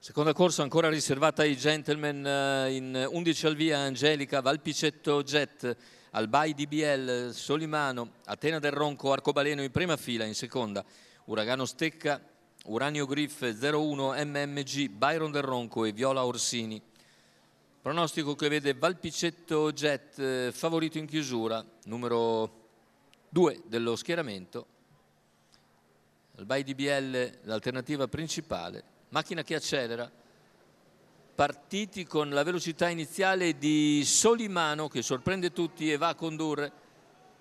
Seconda corsa ancora riservata ai gentlemen eh, in 11 al via Angelica, Valpicetto Jet, Albai DBL, Solimano, Atena del Ronco, Arcobaleno in prima fila, in seconda Uragano Stecca, Uranio Griff 01 MMG, Byron del Ronco e Viola Orsini. Pronostico che vede Valpicetto Jet eh, favorito in chiusura, numero 2 dello schieramento. Albai DBL l'alternativa principale, macchina che accelera, partiti con la velocità iniziale di Solimano che sorprende tutti e va a condurre,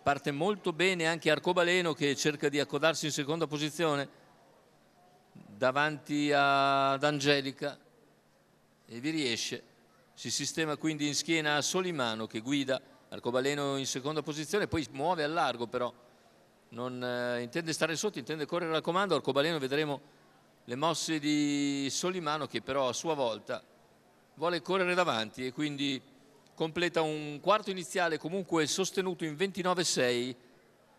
parte molto bene anche Arcobaleno che cerca di accodarsi in seconda posizione davanti ad Angelica e vi riesce, si sistema quindi in schiena a Solimano che guida Arcobaleno in seconda posizione, poi muove a largo però, non eh, intende stare sotto, intende correre al comando, Arcobaleno vedremo le mosse di Solimano che però a sua volta vuole correre davanti e quindi completa un quarto iniziale comunque sostenuto in 29-6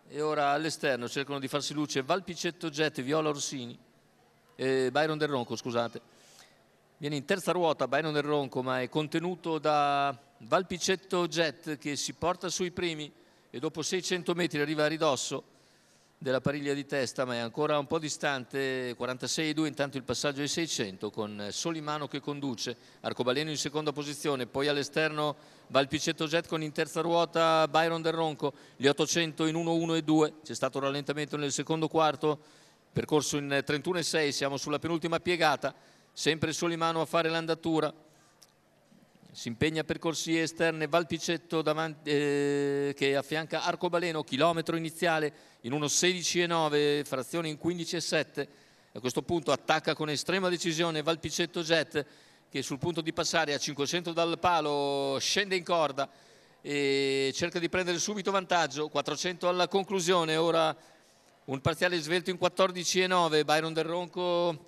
e ora all'esterno cercano di farsi luce Valpicetto Jet, Viola Orsini, eh, Byron Del Ronco scusate. Viene in terza ruota Byron Del Ronco ma è contenuto da Valpicetto Jet che si porta sui primi e dopo 600 metri arriva a ridosso della pariglia di testa ma è ancora un po' distante 46-2 intanto il passaggio ai 600 con Solimano che conduce Arcobaleno in seconda posizione poi all'esterno va il Picetto Jet con in terza ruota Byron Del Ronco gli 800 in 1-1 e 2 c'è stato un rallentamento nel secondo quarto percorso in 31 6 siamo sulla penultima piegata sempre Solimano a fare l'andatura si impegna per corsie esterne Valpicetto davanti, eh, che affianca Arcobaleno, chilometro iniziale in 1.16.9, frazione in 15.7. A questo punto attacca con estrema decisione Valpicetto Jet che sul punto di passare a 500 dal palo scende in corda e cerca di prendere subito vantaggio, 400 alla conclusione, ora un parziale svelto in 14.9, Byron Del Ronco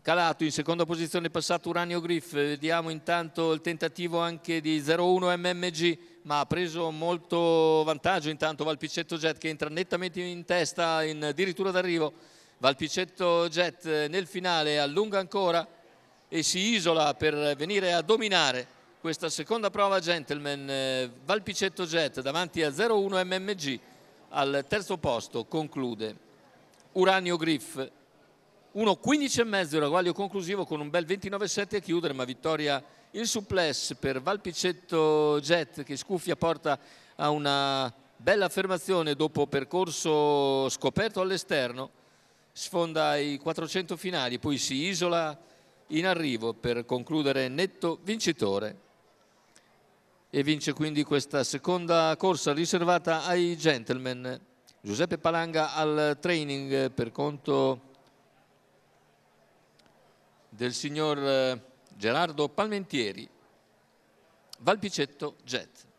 Calato in seconda posizione passato Uranio Griff, vediamo intanto il tentativo anche di 0-1 MMG ma ha preso molto vantaggio intanto Valpicetto Jet che entra nettamente in testa in addirittura d'arrivo Valpicetto Jet eh, nel finale allunga ancora e si isola per venire a dominare questa seconda prova gentleman eh, Valpicetto Jet davanti a 0-1 MMG al terzo posto conclude Uranio Griff 1 il l'agguaglio conclusivo con un bel 29-7 a chiudere, ma vittoria il suppless per Valpicetto Jet che scuffia porta a una bella affermazione dopo percorso scoperto all'esterno, sfonda i 400 finali, poi si isola in arrivo per concludere netto vincitore e vince quindi questa seconda corsa riservata ai gentlemen Giuseppe Palanga al training per conto del signor eh, Gerardo Palmentieri, Valpicetto Jet.